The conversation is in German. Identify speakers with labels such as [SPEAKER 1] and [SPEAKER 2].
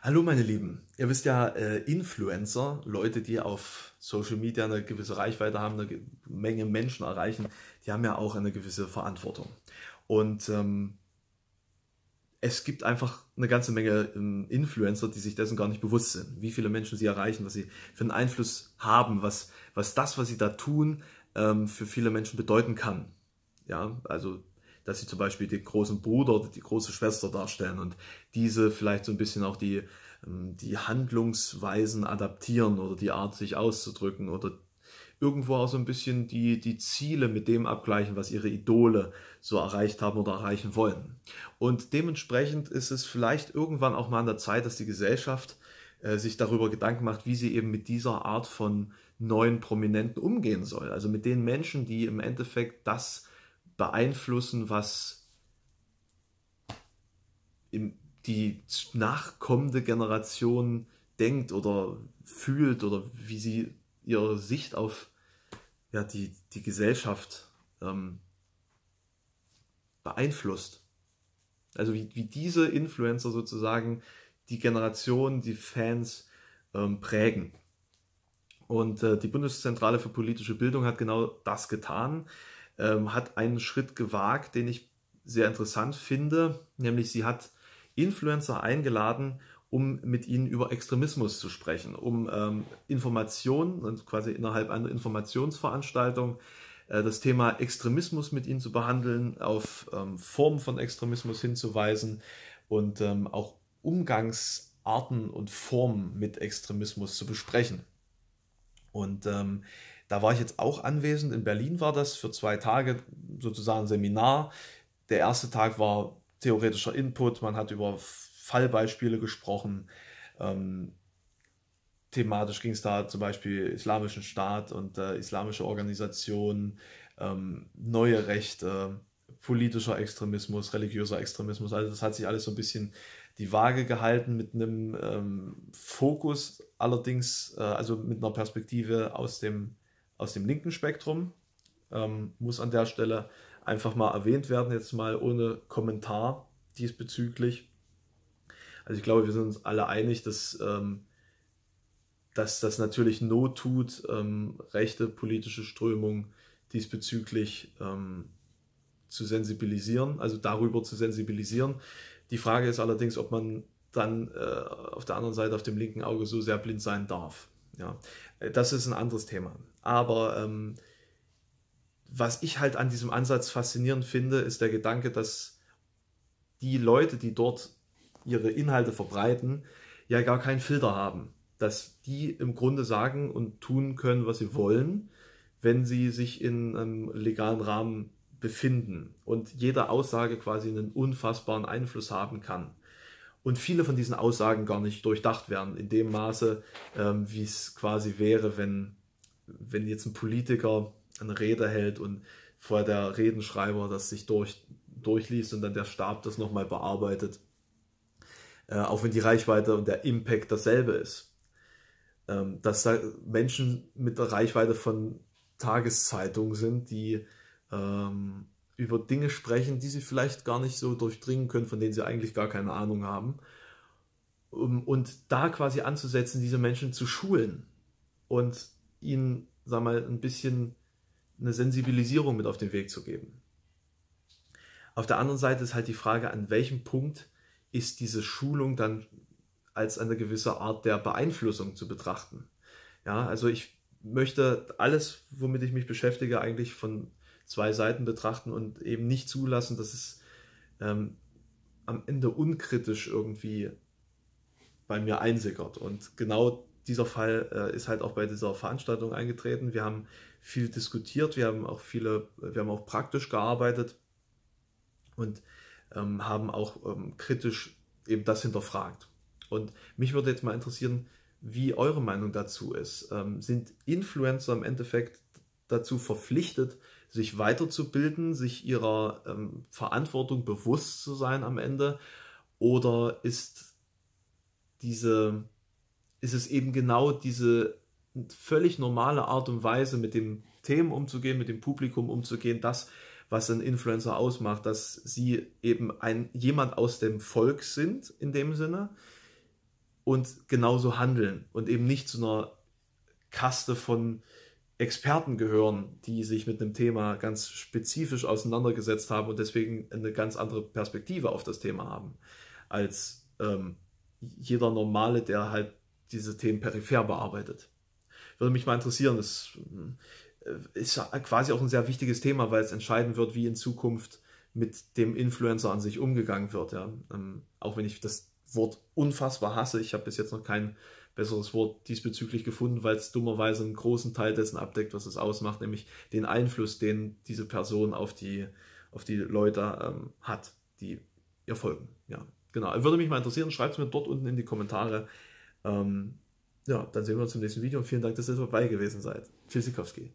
[SPEAKER 1] Hallo meine Lieben, ihr wisst ja, äh, Influencer, Leute, die auf Social Media eine gewisse Reichweite haben, eine Menge Menschen erreichen, die haben ja auch eine gewisse Verantwortung. Und ähm, es gibt einfach eine ganze Menge ähm, Influencer, die sich dessen gar nicht bewusst sind, wie viele Menschen sie erreichen, was sie für einen Einfluss haben, was, was das, was sie da tun, ähm, für viele Menschen bedeuten kann. Ja, also dass sie zum Beispiel den großen Bruder oder die große Schwester darstellen und diese vielleicht so ein bisschen auch die, ähm, die Handlungsweisen adaptieren oder die Art, sich auszudrücken oder irgendwo auch so ein bisschen die, die Ziele mit dem abgleichen, was ihre Idole so erreicht haben oder erreichen wollen. Und dementsprechend ist es vielleicht irgendwann auch mal an der Zeit, dass die Gesellschaft äh, sich darüber Gedanken macht, wie sie eben mit dieser Art von neuen Prominenten umgehen soll. Also mit den Menschen, die im Endeffekt das beeinflussen, was im, die nachkommende Generation denkt oder fühlt oder wie sie ihre Sicht auf ja, die, die Gesellschaft ähm, beeinflusst. Also wie, wie diese Influencer sozusagen die Generation, die Fans ähm, prägen. Und äh, die Bundeszentrale für politische Bildung hat genau das getan ähm, hat einen Schritt gewagt, den ich sehr interessant finde, nämlich sie hat Influencer eingeladen, um mit ihnen über Extremismus zu sprechen, um ähm, Informationen, also quasi innerhalb einer Informationsveranstaltung, äh, das Thema Extremismus mit ihnen zu behandeln, auf ähm, Formen von Extremismus hinzuweisen und ähm, auch Umgangsarten und Formen mit Extremismus zu besprechen. Und ähm, da war ich jetzt auch anwesend. In Berlin war das für zwei Tage sozusagen ein Seminar. Der erste Tag war theoretischer Input. Man hat über Fallbeispiele gesprochen. Ähm, thematisch ging es da zum Beispiel islamischen Staat und äh, islamische Organisationen, ähm, neue Rechte, politischer Extremismus, religiöser Extremismus. Also das hat sich alles so ein bisschen die Waage gehalten mit einem ähm, Fokus allerdings, äh, also mit einer Perspektive aus dem, aus dem linken Spektrum. Ähm, muss an der Stelle einfach mal erwähnt werden, jetzt mal ohne Kommentar diesbezüglich. Also ich glaube, wir sind uns alle einig, dass, ähm, dass das natürlich Not tut, ähm, rechte politische Strömungen diesbezüglich ähm, zu sensibilisieren, also darüber zu sensibilisieren. Die Frage ist allerdings, ob man dann äh, auf der anderen Seite auf dem linken Auge so sehr blind sein darf. Ja, das ist ein anderes Thema. Aber ähm, was ich halt an diesem Ansatz faszinierend finde, ist der Gedanke, dass die Leute, die dort ihre Inhalte verbreiten, ja gar keinen Filter haben. Dass die im Grunde sagen und tun können, was sie wollen, wenn sie sich in einem legalen Rahmen befinden und jeder Aussage quasi einen unfassbaren Einfluss haben kann. Und viele von diesen Aussagen gar nicht durchdacht werden, in dem Maße, ähm, wie es quasi wäre, wenn, wenn jetzt ein Politiker eine Rede hält und vorher der Redenschreiber das sich durch, durchliest und dann der Stab das nochmal bearbeitet. Äh, auch wenn die Reichweite und der Impact dasselbe ist. Ähm, dass da Menschen mit der Reichweite von Tageszeitungen sind, die ähm, über Dinge sprechen, die sie vielleicht gar nicht so durchdringen können, von denen sie eigentlich gar keine Ahnung haben. Um, ähm, und da quasi anzusetzen, diese Menschen zu schulen und ihnen, sag mal, ein bisschen eine Sensibilisierung mit auf den Weg zu geben. Auf der anderen Seite ist halt die Frage, an welchem Punkt ist diese Schulung dann als eine gewisse Art der Beeinflussung zu betrachten. Ja, also ich möchte alles, womit ich mich beschäftige, eigentlich von zwei Seiten betrachten und eben nicht zulassen, dass es ähm, am Ende unkritisch irgendwie bei mir einsickert. Und genau dieser Fall äh, ist halt auch bei dieser Veranstaltung eingetreten. Wir haben viel diskutiert, wir haben auch viele, wir haben auch praktisch gearbeitet und ähm, haben auch ähm, kritisch eben das hinterfragt. Und mich würde jetzt mal interessieren, wie eure Meinung dazu ist. Ähm, sind Influencer im Endeffekt dazu verpflichtet, sich weiterzubilden, sich ihrer ähm, Verantwortung bewusst zu sein am Ende? Oder ist diese, ist es eben genau diese völlig normale Art und Weise, mit den Themen umzugehen, mit dem Publikum umzugehen, das, was ein Influencer ausmacht, dass sie eben ein, jemand aus dem Volk sind in dem Sinne und genauso handeln und eben nicht zu einer Kaste von Experten gehören, die sich mit einem Thema ganz spezifisch auseinandergesetzt haben und deswegen eine ganz andere Perspektive auf das Thema haben, als ähm, jeder Normale, der halt diese Themen peripher bearbeitet. Würde mich mal interessieren, das äh, ist quasi auch ein sehr wichtiges Thema, weil es entscheiden wird, wie in Zukunft mit dem Influencer an sich umgegangen wird. Ja. Ähm, auch wenn ich das Wort unfassbar hasse, ich habe bis jetzt noch keinen besseres Wort diesbezüglich gefunden, weil es dummerweise einen großen Teil dessen abdeckt, was es ausmacht, nämlich den Einfluss, den diese Person auf die, auf die Leute ähm, hat, die ihr folgen. Ja, genau. Würde mich mal interessieren, schreibt es mir dort unten in die Kommentare. Ähm, ja, dann sehen wir uns im nächsten Video und vielen Dank, dass ihr dabei gewesen seid. Tschüssikowski.